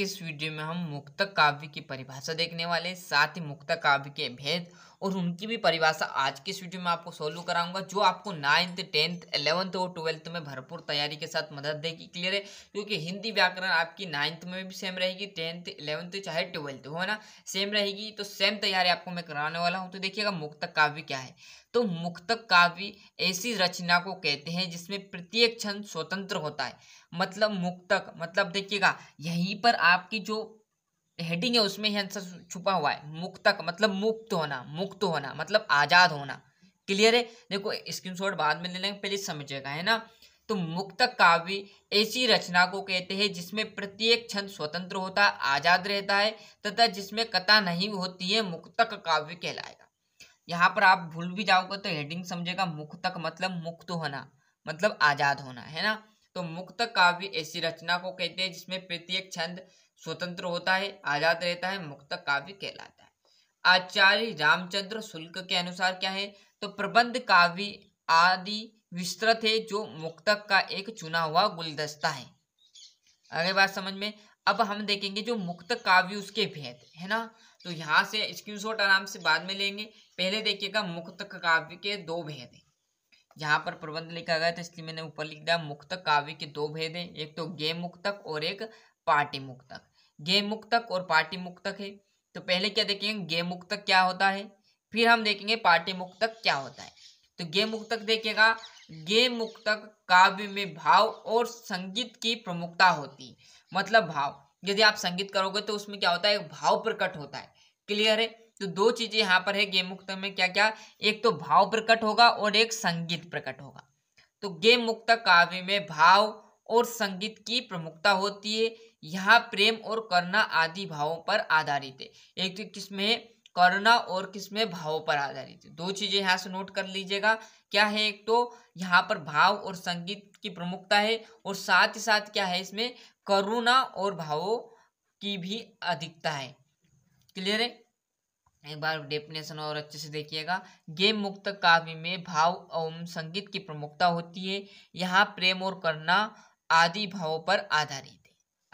इस वीडियो में हम मुक्त काव्य की परिभाषा देखने वाले साथ ही मुक्त काव्य के भेद और उनकी भी परिभाषा आज की इस वीडियो में आपको सोल्व कराऊंगा जो आपको नाइन्थ टेंथ एलेवंथ और ट्वेल्थ में भरपूर तैयारी के साथ मदद देगी क्लियर है क्योंकि हिंदी व्याकरण आपकी नाइन्थ में भी सेम रहेगी टेंथ इलेवंथ चाहे ट्वेल्थ हो ना सेम रहेगी तो सेम तैयारी आपको मैं कराने वाला हूँ तो देखिएगा मुक्तक काव्य क्या है तो मुक्तक काव्य ऐसी रचना को कहते हैं जिसमें प्रत्येक क्षण स्वतंत्र होता है मतलब मुक्तक मतलब देखिएगा यहीं पर आपकी जो हेडिंग है उसमें ही आंसर छुपा हुआ है मुक्तक मतलब मुक्त होना मुक्त होना मतलब आज़ाद होना क्लियर है देखो स्क्रीनशॉट बाद में ले लेंगे पहले समझेगा है ना तो मुक्त काव्य ऐसी रचना को कहते हैं जिसमें प्रत्येक छंद स्वतंत्र होता है आज़ाद रहता है तथा जिसमें कथा नहीं होती है मुक्तक काव्य कहलाएगा यहाँ पर आप भूल भी जाओगे तो हेडिंग समझेगा मुक्तक मतलब मुक्त होना मतलब आज़ाद होना है ना तो मुक्त काव्य ऐसी रचना को कहते हैं जिसमें प्रत्येक छंद स्वतंत्र होता है आजाद रहता है मुक्त काव्य कहलाता है आचार्य रामचंद्र शुल्क के अनुसार क्या है तो प्रबंध काव्य आदि विस्तृत है जो मुक्तक का एक चुना हुआ गुलदस्ता है अगले बात समझ में अब हम देखेंगे जो मुक्त काव्य उसके भेद है ना तो यहाँ से स्क्रीनशॉट आराम से बाद में लेंगे पहले देखिएगा मुक्त काव्य के दो भेद हैं यहाँ पर प्रबंध लिखा गया था इसलिए मैंने ऊपर लिख दिया मुक्त काव्य के दो भेद हैं एक तो गे मुक्तक और एक पार्टी मुक्तक गे मुक्तक और पार्टी मुक्तक है तो पहले क्या देखेंगे गे मुक्तक क्या होता है फिर हम देखेंगे पार्टी मुक्तक क्या होता है तो गे मुक्तक देखेगा गे मुक्तक काव्य में भाव और संगीत की प्रमुखता होती है मतलब भाव यदि आप संगीत करोगे तो उसमें क्या होता है भाव प्रकट होता है क्लियर है तो दो चीजें यहाँ पर है गे मुक्तक में क्या क्या एक तो भाव प्रकट होगा और एक संगीत प्रकट होगा तो गे मुक्तक काव्य में भाव और संगीत की प्रमुखता होती है यहाँ प्रेम और करुणा आदि भावों पर आधारित है एक तो किसमें करुणा और किसमें भावों पर आधारित है दो चीजें यहाँ से नोट कर लीजिएगा क्या है एक तो यहाँ पर भाव और संगीत की प्रमुखता है और साथ ही साथ क्या है इसमें करुणा और भावों की भी अधिकता है क्लियर है एक बार डेफिनेशन और अच्छे से देखिएगा गेम मुक्त काव्य में भाव एवं संगीत की प्रमुखता होती है यहाँ प्रेम और करना आदि भावों पर आधारित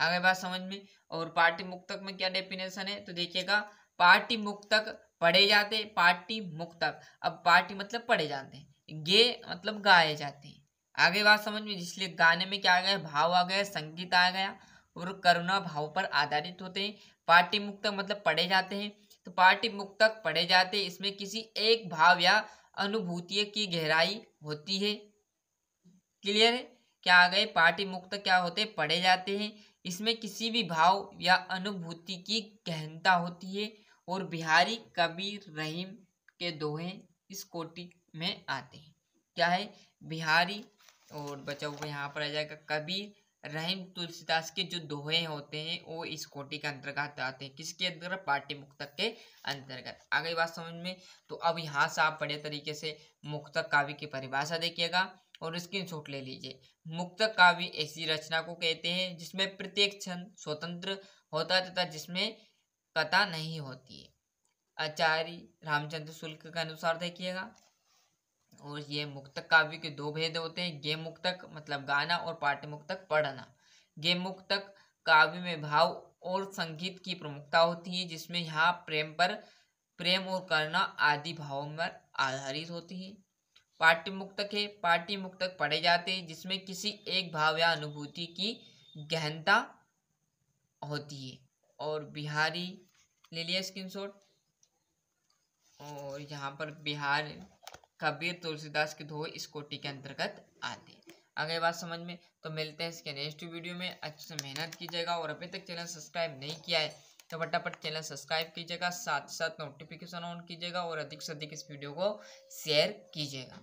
आगे बात समझ में और पार्टी मुक्तक में क्या डेफिनेशन है तो देखिएगा पार्टी मुक्तक पढ़े जाते पार्टी मुक्तक अब पार्टी मतलब पढ़े जाते हैं गे मतलब गाए जाते हैं आगे बात समझ में इसलिए गाने में क्या आ गया भाव आ गया संगीत आ गया और करुणा भाव पर आधारित होते हैं पार्टी मुक्तक मतलब पढ़े जाते हैं तो पार्टी मुक्तक पढ़े जाते हैं इसमें किसी एक भाव या अनुभूति की गहराई होती है क्लियर है क्या आ गए पार्टी मुक्त क्या होते पढ़े जाते हैं इसमें किसी भी भाव या अनुभूति की गहनता होती है और बिहारी कबीर रहीम के दोहे इस कोटि में आते हैं क्या है बिहारी और बचा हुआ यहाँ पर आ जाएगा कबीर रहीम तुलसीदास के जो दोहे होते हैं वो इस कोटि के अंतर्गत आते हैं किसके अंतर्गत पाठ्य मुक्तक के अंतर्गत आ गई बात समझ में तो अब यहाँ से आप बढ़िया तरीके से मुक्तक काव्य की परिभाषा देखिएगा और स्क्रीनशॉट ले लीजिए मुक्त काव्य ऐसी रचना को कहते हैं जिसमें प्रत्येक छंद स्वतंत्र होता तथा जिसमें कथा नहीं होती है आचार्य रामचंद्र शुल्क के अनुसार देखिएगा और ये मुक्त काव्य के दो भेद होते हैं गेम मुक्तक मतलब गाना और पाठ्य मुक्तक पढ़ना गेम मुक्तक काव्य में भाव और संगीत की प्रमुखता होती है जिसमें यहाँ प्रेम पर प्रेम और करना आदि भावों पर आधारित होती है पार्टी मुक्तक है पार्टी मुक्तक पढ़े जाते हैं जिसमें किसी एक भाव या अनुभूति की गहनता होती है और बिहारी ले लिया शॉट और यहाँ पर बिहार कबीर तुलसीदास के धोए इस कोटि के अंतर्गत आते हैं बात समझ में तो मिलते हैं इसके नेक्स्ट वीडियो में अच्छे से मेहनत कीजिएगा और अभी तक चैनल सब्सक्राइब नहीं किया है तो फटाफट चैनल सब्सक्राइब कीजिएगा साथ साथ नोटिफिकेशन ऑन कीजिएगा और अधिक से अधिक इस वीडियो को शेयर कीजिएगा